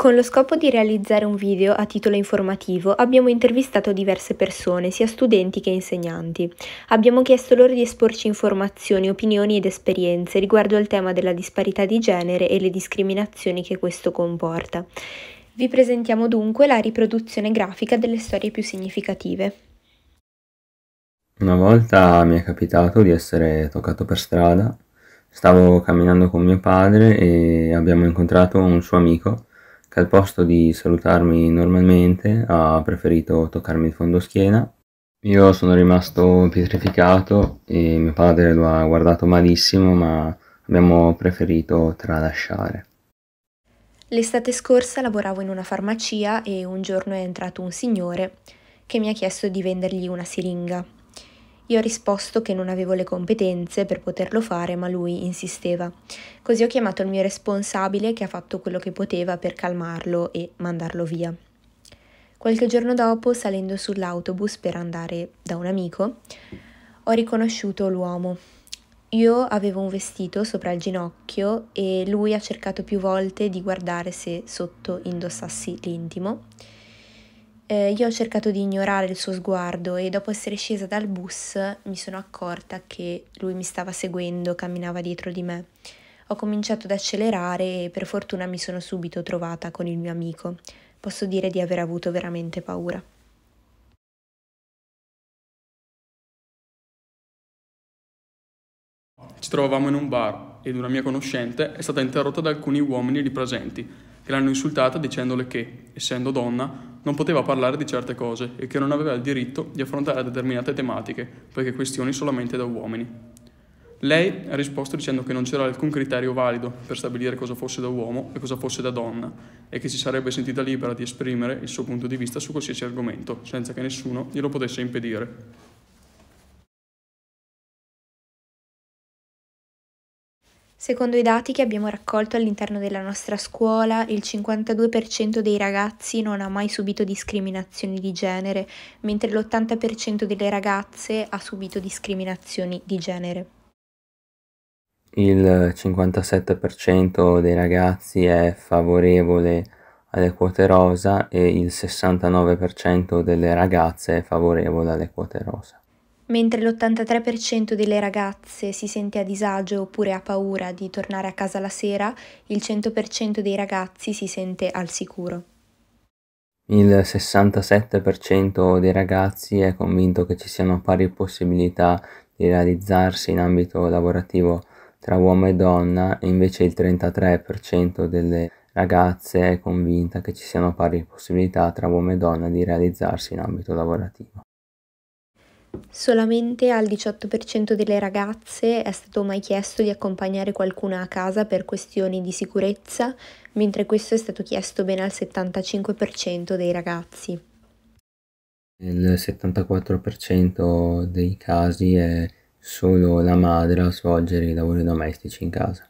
Con lo scopo di realizzare un video a titolo informativo abbiamo intervistato diverse persone, sia studenti che insegnanti. Abbiamo chiesto loro di esporci informazioni, opinioni ed esperienze riguardo al tema della disparità di genere e le discriminazioni che questo comporta. Vi presentiamo dunque la riproduzione grafica delle storie più significative. Una volta mi è capitato di essere toccato per strada. Stavo camminando con mio padre e abbiamo incontrato un suo amico che al posto di salutarmi normalmente ha preferito toccarmi il fondo schiena. Io sono rimasto pietrificato e mio padre lo ha guardato malissimo, ma abbiamo preferito tralasciare. L'estate scorsa lavoravo in una farmacia e un giorno è entrato un signore che mi ha chiesto di vendergli una siringa. Io ho risposto che non avevo le competenze per poterlo fare, ma lui insisteva. Così ho chiamato il mio responsabile che ha fatto quello che poteva per calmarlo e mandarlo via. Qualche giorno dopo, salendo sull'autobus per andare da un amico, ho riconosciuto l'uomo. Io avevo un vestito sopra il ginocchio e lui ha cercato più volte di guardare se sotto indossassi l'intimo eh, io ho cercato di ignorare il suo sguardo e dopo essere scesa dal bus mi sono accorta che lui mi stava seguendo, camminava dietro di me. Ho cominciato ad accelerare e per fortuna mi sono subito trovata con il mio amico. Posso dire di aver avuto veramente paura. Ci trovavamo in un bar ed una mia conoscente è stata interrotta da alcuni uomini lì presenti che l'hanno insultata dicendole che, essendo donna, non poteva parlare di certe cose e che non aveva il diritto di affrontare determinate tematiche, perché questioni solamente da uomini. Lei ha risposto dicendo che non c'era alcun criterio valido per stabilire cosa fosse da uomo e cosa fosse da donna e che si sarebbe sentita libera di esprimere il suo punto di vista su qualsiasi argomento, senza che nessuno glielo potesse impedire. Secondo i dati che abbiamo raccolto all'interno della nostra scuola, il 52% dei ragazzi non ha mai subito discriminazioni di genere, mentre l'80% delle ragazze ha subito discriminazioni di genere. Il 57% dei ragazzi è favorevole alle quote rosa e il 69% delle ragazze è favorevole alle quote rosa. Mentre l'83% delle ragazze si sente a disagio oppure ha paura di tornare a casa la sera, il 100% dei ragazzi si sente al sicuro. Il 67% dei ragazzi è convinto che ci siano pari possibilità di realizzarsi in ambito lavorativo tra uomo e donna e invece il 33% delle ragazze è convinta che ci siano pari possibilità tra uomo e donna di realizzarsi in ambito lavorativo. Solamente al 18% delle ragazze è stato mai chiesto di accompagnare qualcuna a casa per questioni di sicurezza, mentre questo è stato chiesto ben al 75% dei ragazzi. Nel 74% dei casi è solo la madre a svolgere i lavori domestici in casa.